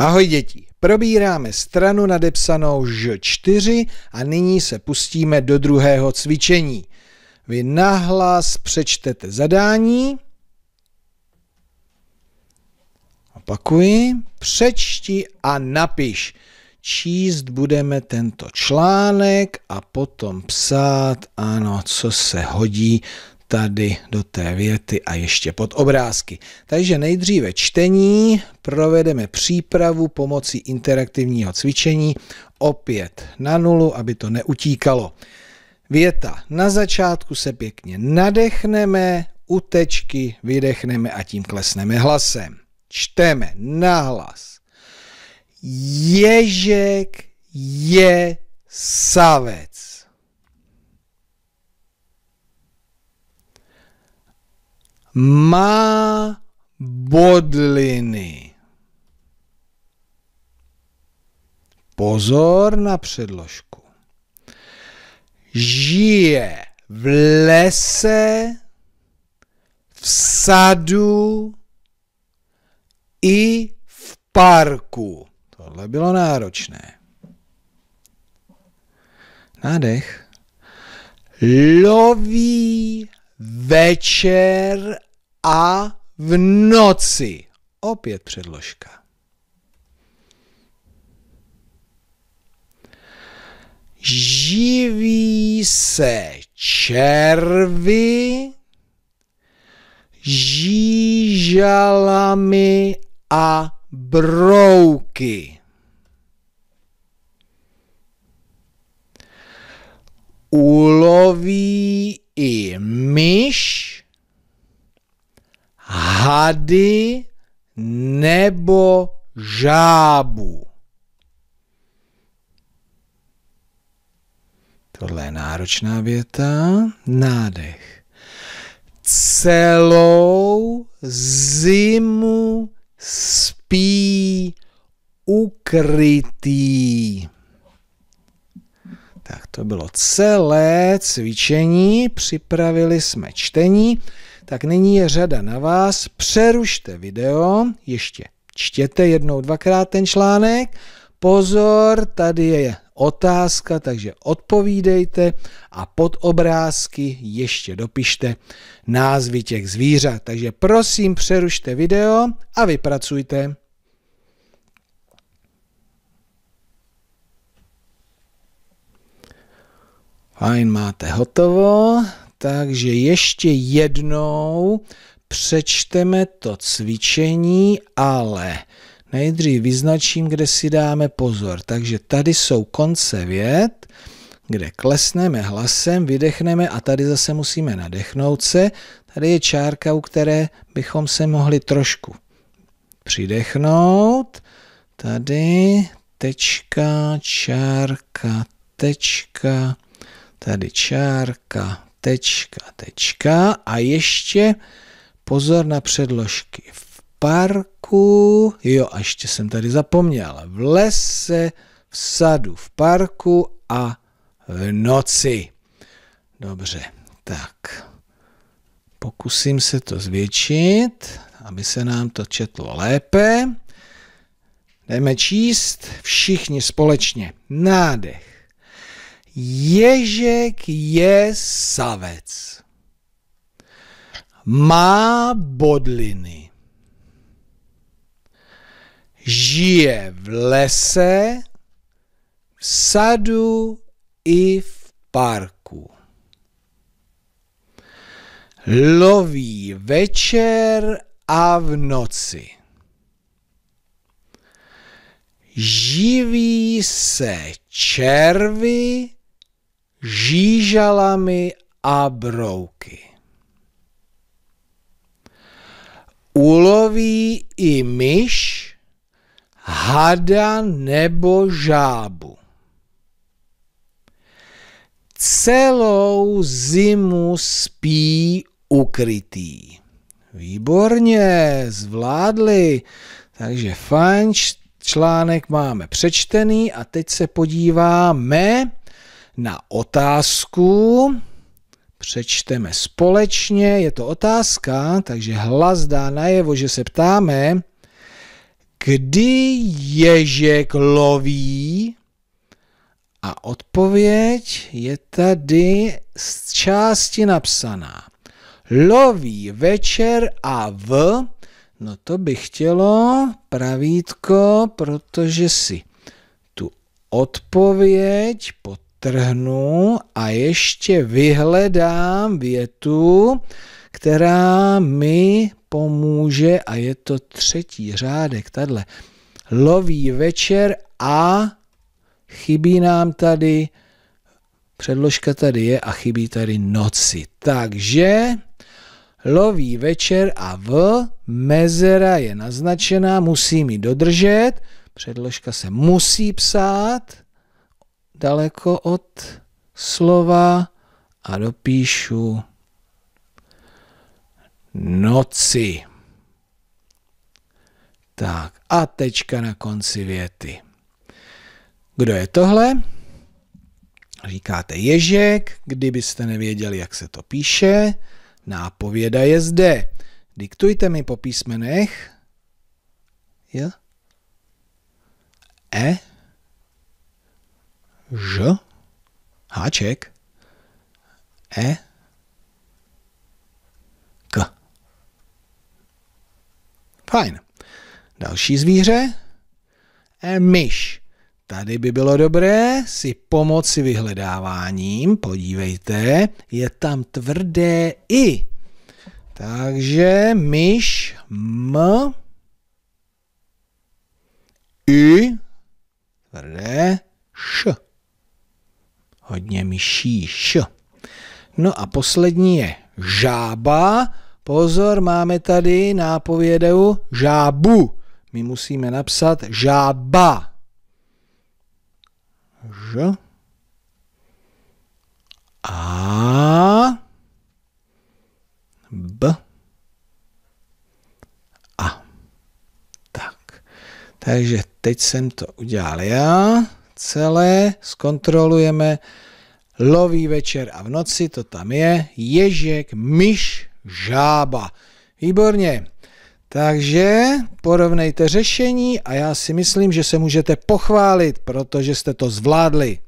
Ahoj děti, probíráme stranu nadepsanou Ž4 a nyní se pustíme do druhého cvičení. Vy nahlas přečtete zadání. Opakuji, přečti a napiš. Číst budeme tento článek a potom psát, ano, co se hodí, tady do té věty a ještě pod obrázky. Takže nejdříve čtení, provedeme přípravu pomocí interaktivního cvičení opět na nulu, aby to neutíkalo. Věta. Na začátku se pěkně nadechneme, utečky vydechneme a tím klesneme hlasem. Čteme nahlas. Ježek je savec. má bodliny. Pozor na předložku. Žije v lese, v sadu i v parku. Tohle bylo náročné. Nádech. Loví večer a v noci. Opět předložka. Živí se červy, žížalami a brouky. Uloví i myš, hady nebo žábu. Tohle je náročná věta. Nádech. Celou zimu spí ukrytý. Tak to bylo celé cvičení, připravili jsme čtení tak nyní je řada na vás. Přerušte video, ještě čtěte jednou, dvakrát ten článek. Pozor, tady je otázka, takže odpovídejte a pod obrázky ještě dopište názvy těch zvířat. Takže prosím, přerušte video a vypracujte. Fajn, máte hotovo. Takže ještě jednou přečteme to cvičení, ale nejdřív vyznačím, kde si dáme pozor. Takže tady jsou konce vět, kde klesneme hlasem, vydechneme a tady zase musíme nadechnout se. Tady je čárka, u které bychom se mohli trošku přidechnout. Tady tečka, čárka, tečka, tady čárka, tečka, tečka a ještě pozor na předložky. V parku, jo a ještě jsem tady zapomněl, v lese, v sadu, v parku a v noci. Dobře, tak pokusím se to zvětšit, aby se nám to četlo lépe. Jdeme číst všichni společně. Nádech. Ježek je savec. Má bodliny. Žije v lese, v sadu i v parku. Loví večer a v noci. Živí se červy, žížalami a brouky. Uloví i myš, hada nebo žábu. Celou zimu spí ukrytý. Výborně, zvládli. Takže fajn, článek máme přečtený a teď se podíváme na otázku. Přečteme společně, je to otázka, takže hlas dá najevo, že se ptáme, kdy ježek loví? A odpověď je tady z části napsaná. Loví večer a v, no to by chtělo pravítko, protože si tu odpověď pod podtrhnu a ještě vyhledám větu, která mi pomůže a je to třetí řádek, tadle. Loví večer a chybí nám tady, předložka tady je a chybí tady noci. Takže loví večer a v, mezera je naznačená, musím mi dodržet, předložka se musí psát, daleko od slova a dopíšu noci. Tak a tečka na konci věty. Kdo je tohle? Říkáte ježek, kdybyste nevěděli, jak se to píše. Nápověda je zde. Diktujte mi po písmenech. Jo? E? Ž, háček, E, K. Fajn. Další zvíře E myš. Tady by bylo dobré si pomoci vyhledáváním. Podívejte, je tam tvrdé i. Takže myš m i tvrdé š hodně myšíš. No a poslední je žába. Pozor, máme tady nápovědu žábu. My musíme napsat žába. Ž. A. B. A. Tak. Takže teď jsem to udělal já celé zkontrolujeme. Loví večer a v noci, to tam je. Ježek, myš, žába. Výborně. Takže porovnejte řešení a já si myslím, že se můžete pochválit, protože jste to zvládli.